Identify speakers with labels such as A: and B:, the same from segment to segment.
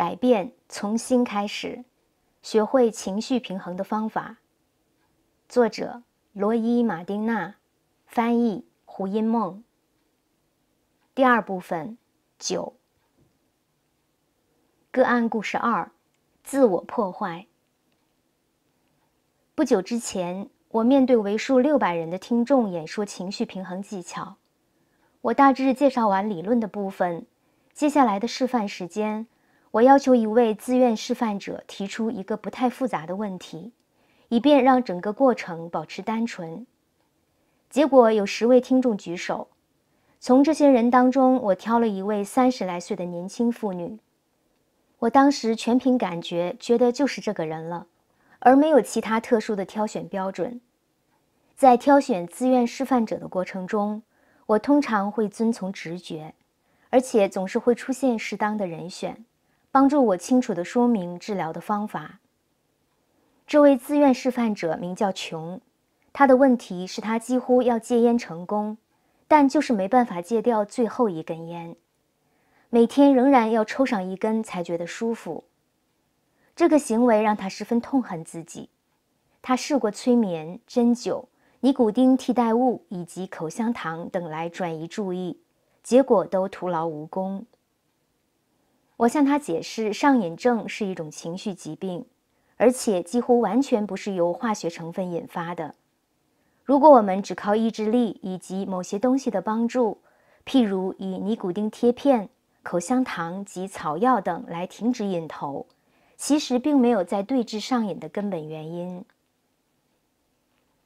A: 改变从新开始，学会情绪平衡的方法。作者罗伊·马丁纳，翻译胡因梦。第二部分九个案故事二：自我破坏。不久之前，我面对为数六百人的听众演说情绪平衡技巧。我大致介绍完理论的部分，接下来的示范时间。我要求一位自愿示范者提出一个不太复杂的问题，以便让整个过程保持单纯。结果有十位听众举手，从这些人当中，我挑了一位三十来岁的年轻妇女。我当时全凭感觉，觉得就是这个人了，而没有其他特殊的挑选标准。在挑选自愿示范者的过程中，我通常会遵从直觉，而且总是会出现适当的人选。帮助我清楚地说明治疗的方法。这位自愿示范者名叫琼，他的问题是，他几乎要戒烟成功，但就是没办法戒掉最后一根烟，每天仍然要抽上一根才觉得舒服。这个行为让他十分痛恨自己。他试过催眠、针灸、尼古丁替代物以及口香糖等来转移注意，结果都徒劳无功。我向他解释，上瘾症是一种情绪疾病，而且几乎完全不是由化学成分引发的。如果我们只靠意志力以及某些东西的帮助，譬如以尼古丁贴片、口香糖及草药等来停止瘾头，其实并没有在对治上瘾的根本原因。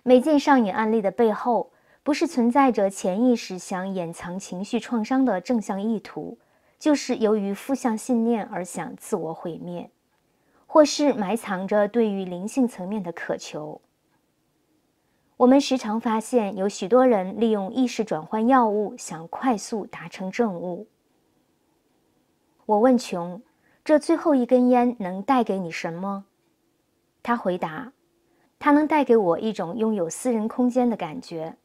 A: 每件上瘾案例的背后，不是存在着潜意识想掩藏情绪创伤的正向意图。就是由于负向信念而想自我毁灭，或是埋藏着对于灵性层面的渴求。我们时常发现有许多人利用意识转换药物，想快速达成正悟。我问琼：“这最后一根烟能带给你什么？”他回答：“它能带给我一种拥有私人空间的感觉，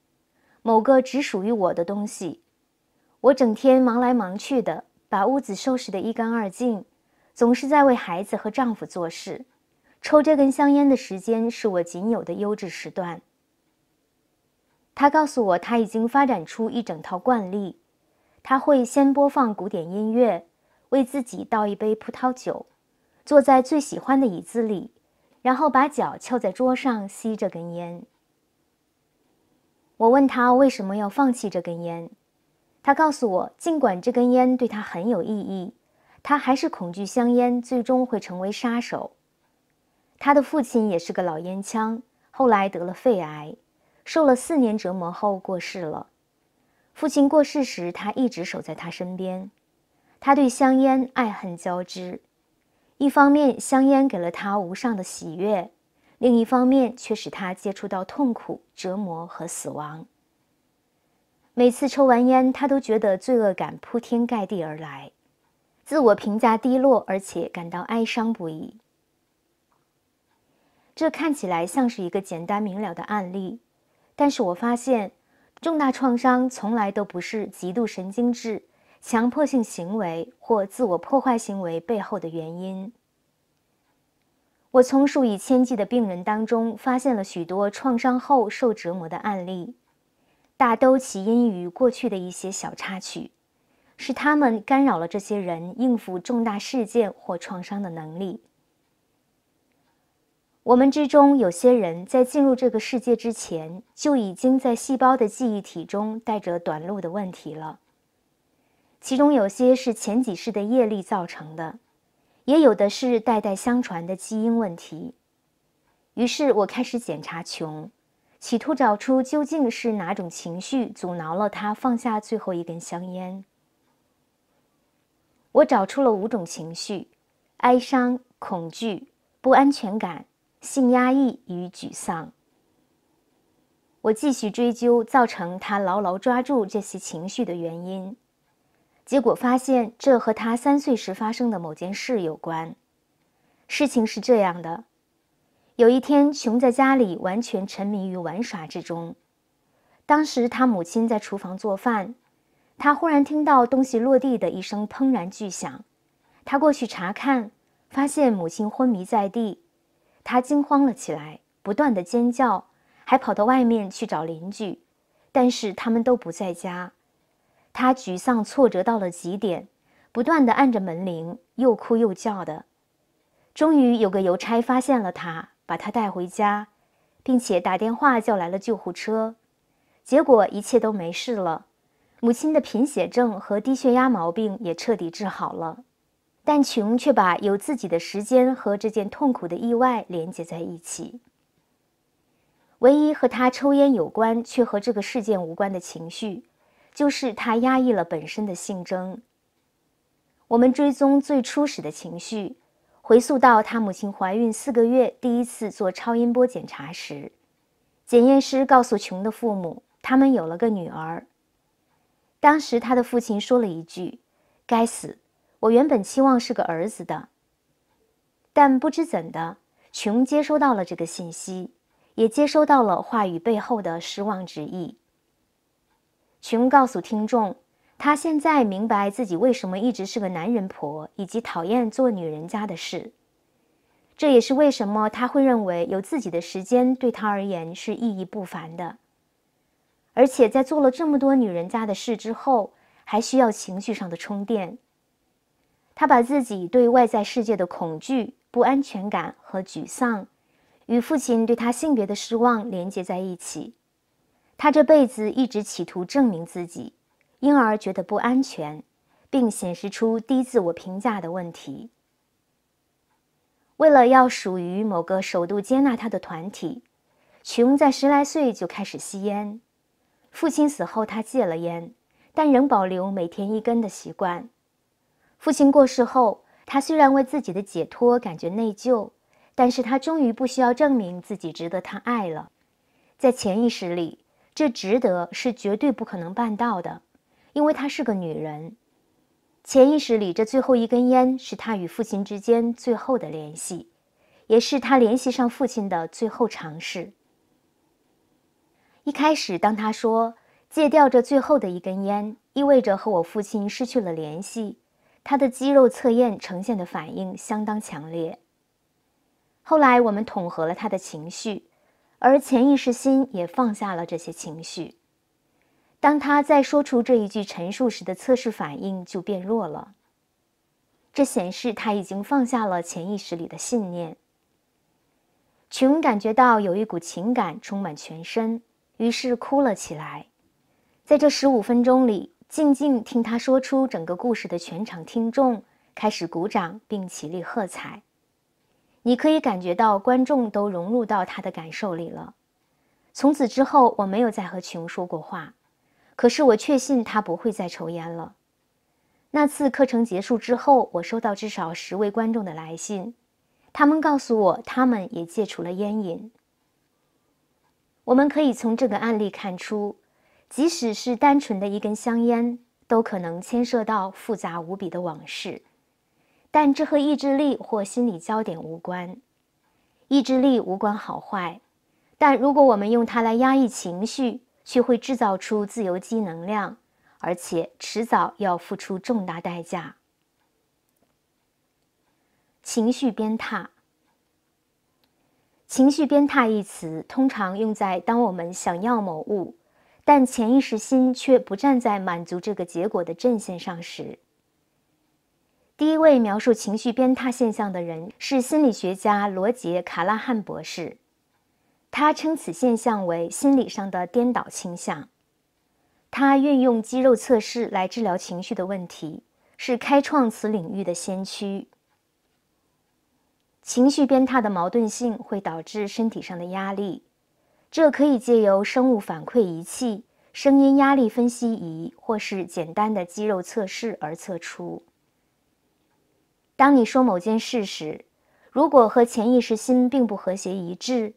A: 某个只属于我的东西。我整天忙来忙去的。”把屋子收拾得一干二净，总是在为孩子和丈夫做事。抽这根香烟的时间是我仅有的优质时段。他告诉我，他已经发展出一整套惯例：他会先播放古典音乐，为自己倒一杯葡萄酒，坐在最喜欢的椅子里，然后把脚翘在桌上吸这根烟。我问他为什么要放弃这根烟。他告诉我，尽管这根烟对他很有意义，他还是恐惧香烟最终会成为杀手。他的父亲也是个老烟枪，后来得了肺癌，受了四年折磨后过世了。父亲过世时，他一直守在他身边。他对香烟爱恨交织，一方面香烟给了他无上的喜悦，另一方面却使他接触到痛苦、折磨和死亡。每次抽完烟，他都觉得罪恶感铺天盖地而来，自我评价低落，而且感到哀伤不已。这看起来像是一个简单明了的案例，但是我发现，重大创伤从来都不是极度神经质、强迫性行为或自我破坏行为背后的原因。我从数以千计的病人当中发现了许多创伤后受折磨的案例。大都起因于过去的一些小插曲，是他们干扰了这些人应付重大事件或创伤的能力。我们之中有些人在进入这个世界之前就已经在细胞的记忆体中带着短路的问题了，其中有些是前几世的业力造成的，也有的是代代相传的基因问题。于是我开始检查穷。企图找出究竟是哪种情绪阻挠了他放下最后一根香烟。我找出了五种情绪：哀伤、恐惧、不安全感、性压抑与沮丧。我继续追究造成他牢牢抓住这些情绪的原因，结果发现这和他三岁时发生的某件事有关。事情是这样的。有一天，熊在家里完全沉迷于玩耍之中。当时他母亲在厨房做饭，他忽然听到东西落地的一声砰然巨响。他过去查看，发现母亲昏迷在地。他惊慌了起来，不断的尖叫，还跑到外面去找邻居，但是他们都不在家。他沮丧、挫折到了极点，不断的按着门铃，又哭又叫的。终于有个邮差发现了他。把他带回家，并且打电话叫来了救护车，结果一切都没事了。母亲的贫血症和低血压毛病也彻底治好了，但琼却把有自己的时间和这件痛苦的意外连接在一起。唯一和他抽烟有关却和这个事件无关的情绪，就是他压抑了本身的性征。我们追踪最初始的情绪。回溯到他母亲怀孕四个月第一次做超音波检查时，检验师告诉琼的父母，他们有了个女儿。当时他的父亲说了一句：“该死，我原本期望是个儿子的。”但不知怎的，琼接收到了这个信息，也接收到了话语背后的失望之意。琼告诉听众。他现在明白自己为什么一直是个男人婆，以及讨厌做女人家的事。这也是为什么他会认为有自己的时间对他而言是意义不凡的。而且在做了这么多女人家的事之后，还需要情绪上的充电。他把自己对外在世界的恐惧、不安全感和沮丧，与父亲对他性别的失望连接在一起。他这辈子一直企图证明自己。婴儿觉得不安全，并显示出低自我评价的问题。为了要属于某个首度接纳他的团体，琼在十来岁就开始吸烟。父亲死后，他戒了烟，但仍保留每天一根的习惯。父亲过世后，他虽然为自己的解脱感觉内疚，但是他终于不需要证明自己值得他爱了。在潜意识里，这值得是绝对不可能办到的。因为她是个女人，潜意识里，这最后一根烟是她与父亲之间最后的联系，也是她联系上父亲的最后尝试。一开始，当她说戒掉这最后的一根烟意味着和我父亲失去了联系，她的肌肉测验呈现的反应相当强烈。后来，我们统合了她的情绪，而潜意识心也放下了这些情绪。当他在说出这一句陈述时的测试反应就变弱了，这显示他已经放下了潜意识里的信念。琼感觉到有一股情感充满全身，于是哭了起来。在这十五分钟里，静静听他说出整个故事的全场听众开始鼓掌并起立喝彩。你可以感觉到观众都融入到他的感受里了。从此之后，我没有再和琼说过话。可是我确信他不会再抽烟了。那次课程结束之后，我收到至少十位观众的来信，他们告诉我他们也戒除了烟瘾。我们可以从这个案例看出，即使是单纯的一根香烟，都可能牵涉到复杂无比的往事。但这和意志力或心理焦点无关，意志力无关好坏，但如果我们用它来压抑情绪。却会制造出自由基能量，而且迟早要付出重大代价。情绪鞭挞，情绪鞭挞一词通常用在当我们想要某物，但潜意识心却不站在满足这个结果的阵线上时。第一位描述情绪鞭挞现象的人是心理学家罗杰·卡拉汉博士。他称此现象为心理上的颠倒倾向。他运用肌肉测试来治疗情绪的问题，是开创此领域的先驱。情绪鞭挞的矛盾性会导致身体上的压力，这可以借由生物反馈仪器、声音压力分析仪或是简单的肌肉测试而测出。当你说某件事时，如果和潜意识心并不和谐一致，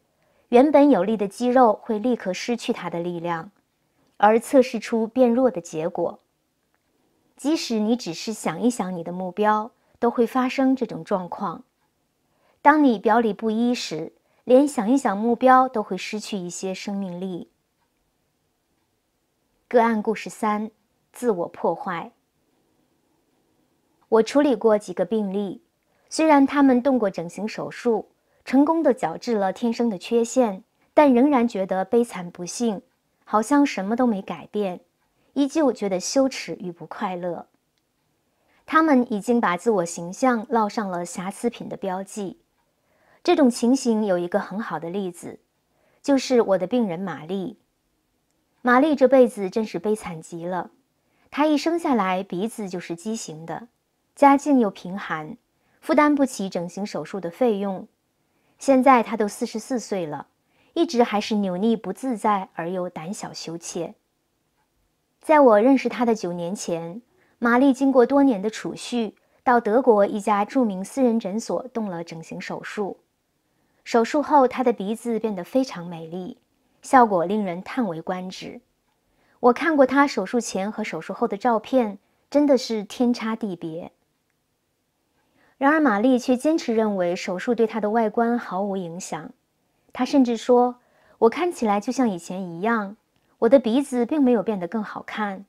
A: 原本有力的肌肉会立刻失去它的力量，而测试出变弱的结果。即使你只是想一想你的目标，都会发生这种状况。当你表里不一时，连想一想目标都会失去一些生命力。个案故事三：自我破坏。我处理过几个病例，虽然他们动过整形手术。成功的矫治了天生的缺陷，但仍然觉得悲惨不幸，好像什么都没改变，依旧觉得羞耻与不快乐。他们已经把自我形象烙上了瑕疵品的标记。这种情形有一个很好的例子，就是我的病人玛丽。玛丽这辈子真是悲惨极了，她一生下来鼻子就是畸形的，家境又贫寒，负担不起整形手术的费用。现在他都四十四岁了，一直还是扭捏不自在而又胆小羞怯。在我认识他的九年前，玛丽经过多年的储蓄，到德国一家著名私人诊所动了整形手术。手术后，她的鼻子变得非常美丽，效果令人叹为观止。我看过她手术前和手术后的照片，真的是天差地别。然而，玛丽却坚持认为手术对她的外观毫无影响。她甚至说：“我看起来就像以前一样，我的鼻子并没有变得更好看。”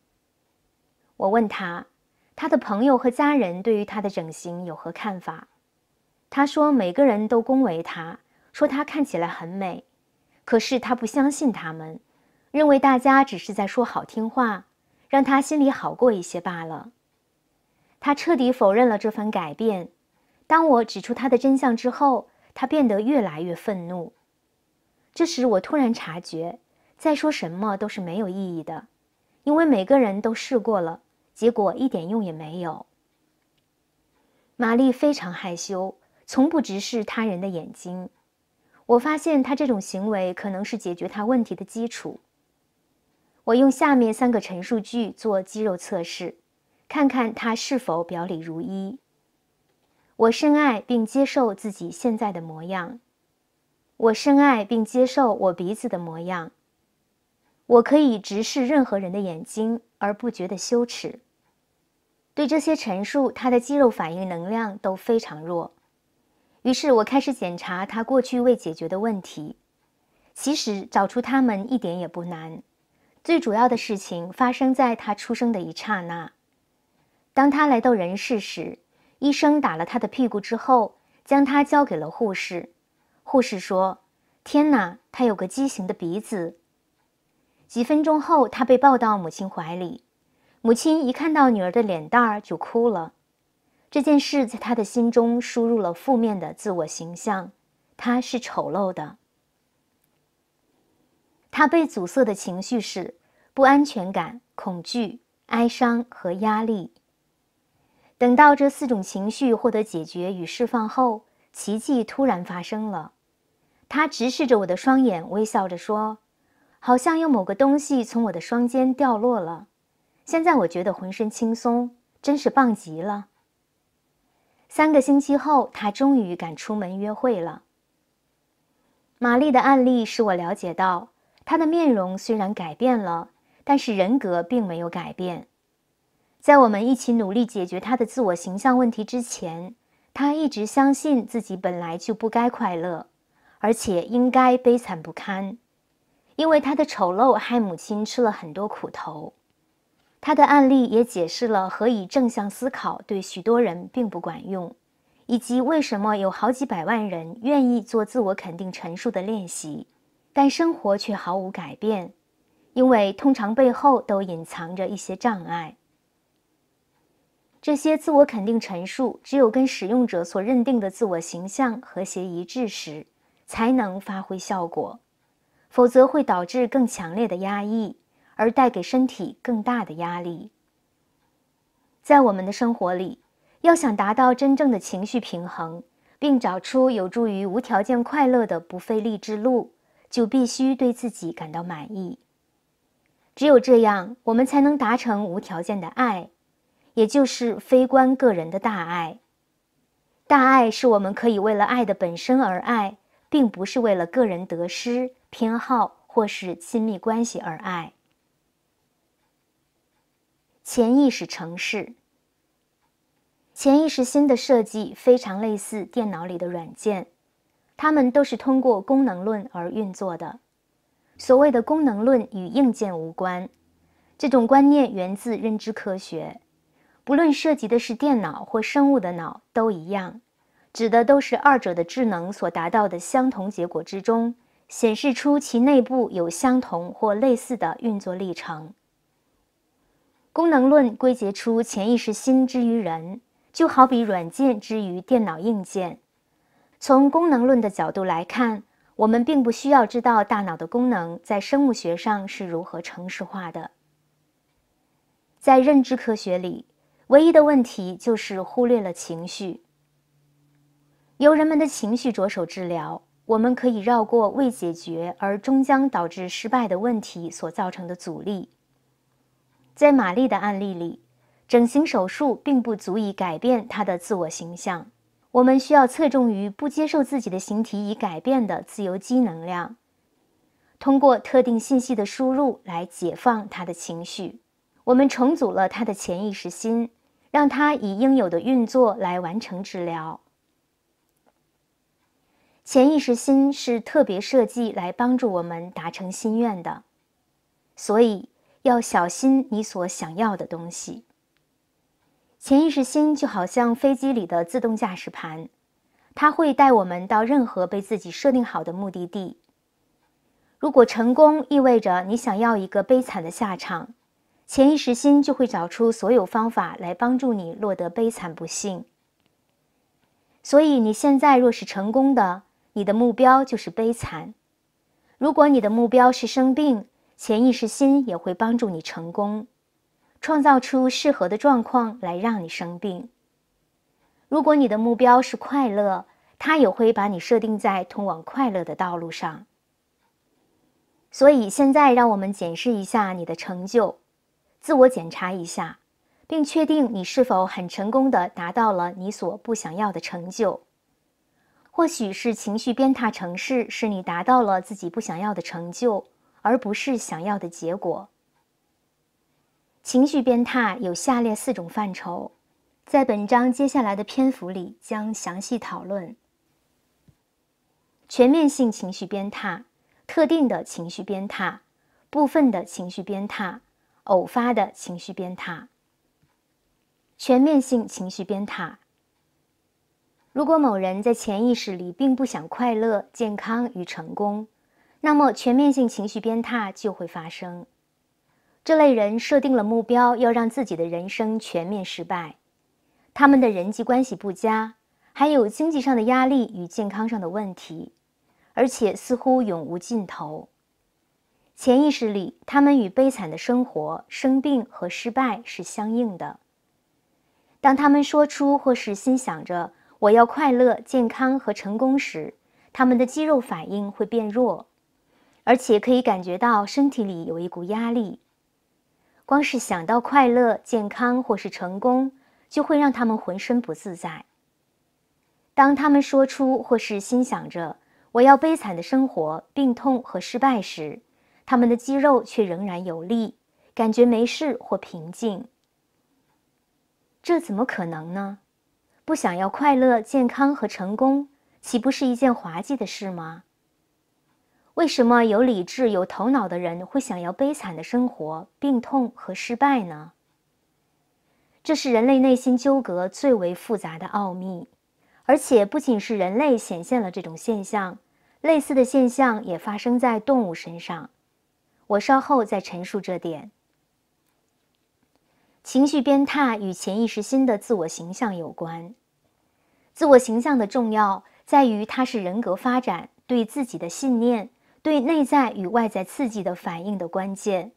A: 我问她，她的朋友和家人对于她的整形有何看法？她说：“每个人都恭维她，说她看起来很美。”可是她不相信他们，认为大家只是在说好听话，让她心里好过一些罢了。她彻底否认了这番改变。当我指出他的真相之后，他变得越来越愤怒。这时，我突然察觉，再说什么都是没有意义的，因为每个人都试过了，结果一点用也没有。玛丽非常害羞，从不直视他人的眼睛。我发现他这种行为可能是解决他问题的基础。我用下面三个陈述句做肌肉测试，看看他是否表里如一。我深爱并接受自己现在的模样，我深爱并接受我鼻子的模样。我可以直视任何人的眼睛而不觉得羞耻。对这些陈述，他的肌肉反应能量都非常弱。于是我开始检查他过去未解决的问题，其实找出他们一点也不难。最主要的事情发生在他出生的一刹那，当他来到人世时。医生打了他的屁股之后，将他交给了护士。护士说：“天哪，他有个畸形的鼻子。”几分钟后，他被抱到母亲怀里。母亲一看到女儿的脸蛋儿就哭了。这件事在他的心中输入了负面的自我形象：他是丑陋的。他被阻塞的情绪是不安全感、恐惧、哀伤和压力。等到这四种情绪获得解决与释放后，奇迹突然发生了。他直视着我的双眼，微笑着说：“好像有某个东西从我的双肩掉落了，现在我觉得浑身轻松，真是棒极了。”三个星期后，他终于敢出门约会了。玛丽的案例使我了解到，她的面容虽然改变了，但是人格并没有改变。在我们一起努力解决他的自我形象问题之前，他一直相信自己本来就不该快乐，而且应该悲惨不堪，因为他的丑陋害母亲吃了很多苦头。他的案例也解释了何以正向思考对许多人并不管用，以及为什么有好几百万人愿意做自我肯定陈述的练习，但生活却毫无改变，因为通常背后都隐藏着一些障碍。这些自我肯定陈述只有跟使用者所认定的自我形象和谐一致时，才能发挥效果，否则会导致更强烈的压抑，而带给身体更大的压力。在我们的生活里，要想达到真正的情绪平衡，并找出有助于无条件快乐的不费力之路，就必须对自己感到满意。只有这样，我们才能达成无条件的爱。也就是非关个人的大爱，大爱是我们可以为了爱的本身而爱，并不是为了个人得失、偏好或是亲密关系而爱。潜意识城市，潜意识心的设计非常类似电脑里的软件，它们都是通过功能论而运作的。所谓的功能论与硬件无关，这种观念源自认知科学。不论涉及的是电脑或生物的脑，都一样，指的都是二者的智能所达到的相同结果之中，显示出其内部有相同或类似的运作历程。功能论归结出潜意识心之于人，就好比软件之于电脑硬件。从功能论的角度来看，我们并不需要知道大脑的功能在生物学上是如何程式化的，在认知科学里。唯一的问题就是忽略了情绪。由人们的情绪着手治疗，我们可以绕过未解决而终将导致失败的问题所造成的阻力。在玛丽的案例里，整形手术并不足以改变她的自我形象。我们需要侧重于不接受自己的形体已改变的自由基能量，通过特定信息的输入来解放她的情绪。我们重组了她的潜意识心。让他以应有的运作来完成治疗。潜意识心是特别设计来帮助我们达成心愿的，所以要小心你所想要的东西。潜意识心就好像飞机里的自动驾驶盘，它会带我们到任何被自己设定好的目的地。如果成功意味着你想要一个悲惨的下场。潜意识心就会找出所有方法来帮助你落得悲惨不幸。所以你现在若是成功的，你的目标就是悲惨；如果你的目标是生病，潜意识心也会帮助你成功，创造出适合的状况来让你生病。如果你的目标是快乐，它也会把你设定在通往快乐的道路上。所以现在让我们检视一下你的成就。自我检查一下，并确定你是否很成功的达到了你所不想要的成就。或许是情绪鞭挞城市，是你达到了自己不想要的成就，而不是想要的结果。情绪鞭挞有下列四种范畴，在本章接下来的篇幅里将详细讨论：全面性情绪鞭挞、特定的情绪鞭挞、部分的情绪鞭挞。偶发的情绪鞭挞，全面性情绪鞭挞。如果某人在潜意识里并不想快乐、健康与成功，那么全面性情绪鞭挞就会发生。这类人设定了目标，要让自己的人生全面失败。他们的人际关系不佳，还有经济上的压力与健康上的问题，而且似乎永无尽头。潜意识里，他们与悲惨的生活、生病和失败是相应的。当他们说出或是心想着“我要快乐、健康和成功”时，他们的肌肉反应会变弱，而且可以感觉到身体里有一股压力。光是想到快乐、健康或是成功，就会让他们浑身不自在。当他们说出或是心想着“我要悲惨的生活、病痛和失败”时，他们的肌肉却仍然有力，感觉没事或平静。这怎么可能呢？不想要快乐、健康和成功，岂不是一件滑稽的事吗？为什么有理智、有头脑的人会想要悲惨的生活、病痛和失败呢？这是人类内心纠葛最为复杂的奥秘。而且，不仅是人类显现了这种现象，类似的现象也发生在动物身上。我稍后再陈述这点。情绪鞭挞与潜意识心的自我形象有关。自我形象的重要在于，它是人格发展、对自己的信念、对内在与外在刺激的反应的关键。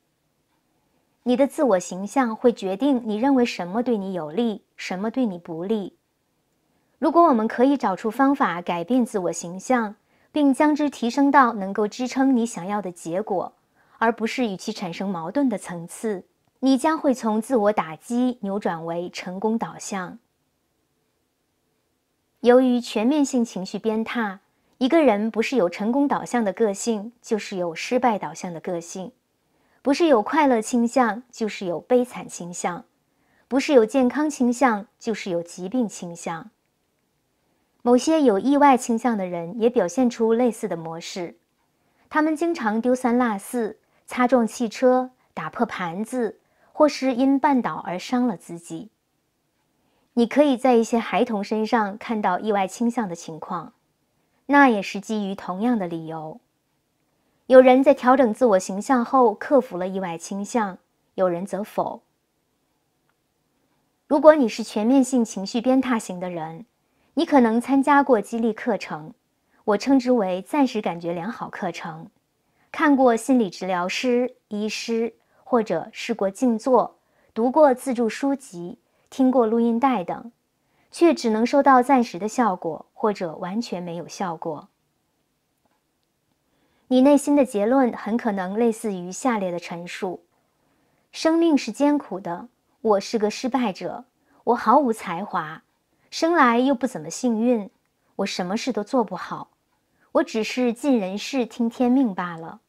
A: 你的自我形象会决定你认为什么对你有利，什么对你不利。如果我们可以找出方法改变自我形象，并将之提升到能够支撑你想要的结果。而不是与其产生矛盾的层次，你将会从自我打击扭转为成功导向。由于全面性情绪鞭挞，一个人不是有成功导向的个性，就是有失败导向的个性；不是有快乐倾向，就是有悲惨倾向；不是有健康倾向，就是有疾病倾向。某些有意外倾向的人也表现出类似的模式，他们经常丢三落四。擦撞汽车、打破盘子，或是因绊倒而伤了自己，你可以在一些孩童身上看到意外倾向的情况，那也是基于同样的理由。有人在调整自我形象后克服了意外倾向，有人则否。如果你是全面性情绪鞭挞型的人，你可能参加过激励课程，我称之为“暂时感觉良好”课程。看过心理治疗师、医师，或者试过静坐、读过自助书籍、听过录音带等，却只能收到暂时的效果，或者完全没有效果。你内心的结论很可能类似于下列的陈述：生命是艰苦的，我是个失败者，我毫无才华，生来又不怎么幸运，我什么事都做不好，我只是尽人事听天命罢了。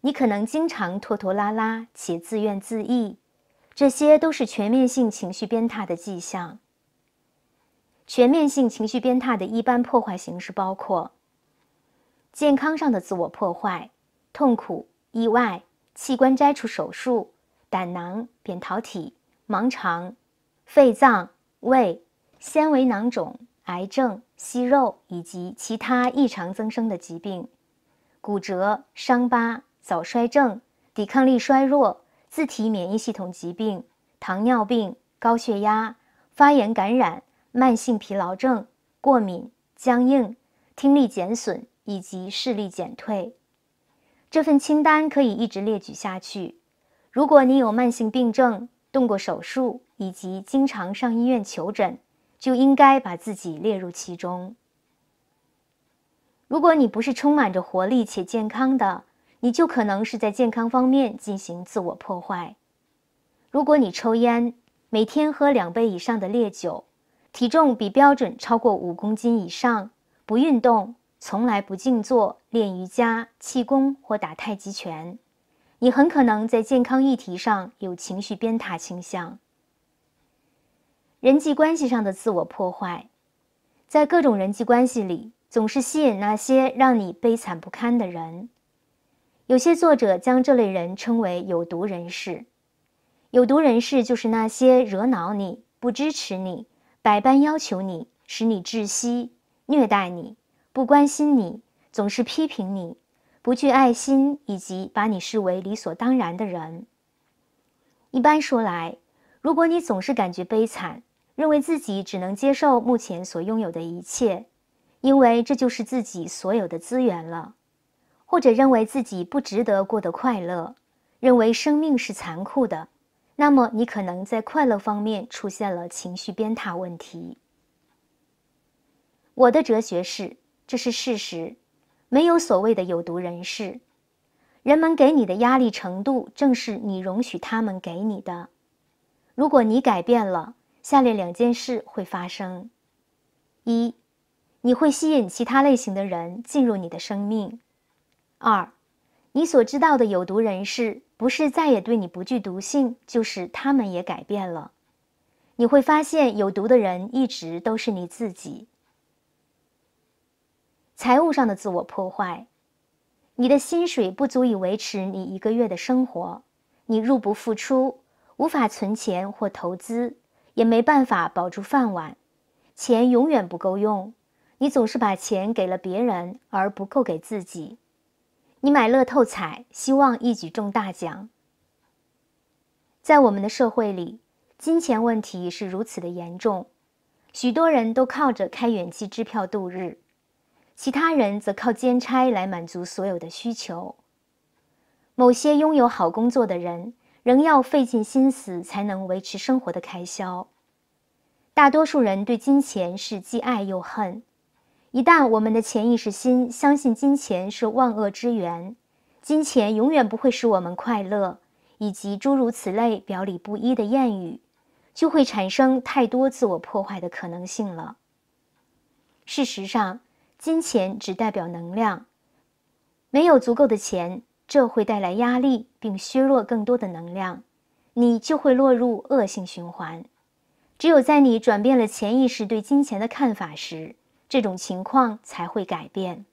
A: 你可能经常拖拖拉拉且自怨自艾，这些都是全面性情绪鞭挞的迹象。全面性情绪鞭挞的一般破坏形式包括：健康上的自我破坏、痛苦、意外、器官摘除手术、胆囊、扁桃体、盲肠、肺脏、胃、纤维囊肿、癌症、息肉以及其他异常增生的疾病、骨折、伤疤。早衰症、抵抗力衰弱、自体免疫系统疾病、糖尿病、高血压、发炎感染、慢性疲劳症、过敏、僵硬、听力减损以及视力减退，这份清单可以一直列举下去。如果你有慢性病症、动过手术以及经常上医院求诊，就应该把自己列入其中。如果你不是充满着活力且健康的，你就可能是在健康方面进行自我破坏。如果你抽烟，每天喝两杯以上的烈酒，体重比标准超过五公斤以上，不运动，从来不静坐、练瑜伽、气功或打太极拳，你很可能在健康议题上有情绪鞭挞倾向。人际关系上的自我破坏，在各种人际关系里总是吸引那些让你悲惨不堪的人。有些作者将这类人称为“有毒人士”。有毒人士就是那些惹恼你、不支持你、百般要求你、使你窒息、虐待你、不关心你、总是批评你、不具爱心，以及把你视为理所当然的人。一般说来，如果你总是感觉悲惨，认为自己只能接受目前所拥有的一切，因为这就是自己所有的资源了。或者认为自己不值得过得快乐，认为生命是残酷的，那么你可能在快乐方面出现了情绪鞭挞问题。我的哲学是，这是事实，没有所谓的有毒人士。人们给你的压力程度，正是你容许他们给你的。如果你改变了，下列两件事会发生：一，你会吸引其他类型的人进入你的生命。二，你所知道的有毒人士，不是再也对你不具毒性，就是他们也改变了。你会发现，有毒的人一直都是你自己。财务上的自我破坏，你的薪水不足以维持你一个月的生活，你入不敷出，无法存钱或投资，也没办法保住饭碗，钱永远不够用，你总是把钱给了别人，而不够给自己。你买乐透彩，希望一举中大奖。在我们的社会里，金钱问题是如此的严重，许多人都靠着开远期支票度日，其他人则靠兼差来满足所有的需求。某些拥有好工作的人，仍要费尽心思才能维持生活的开销。大多数人对金钱是既爱又恨。一旦我们的潜意识心相信金钱是万恶之源，金钱永远不会使我们快乐，以及诸如此类表里不一的谚语，就会产生太多自我破坏的可能性了。事实上，金钱只代表能量。没有足够的钱，这会带来压力，并削弱更多的能量，你就会落入恶性循环。只有在你转变了潜意识对金钱的看法时。这种情况才会改变。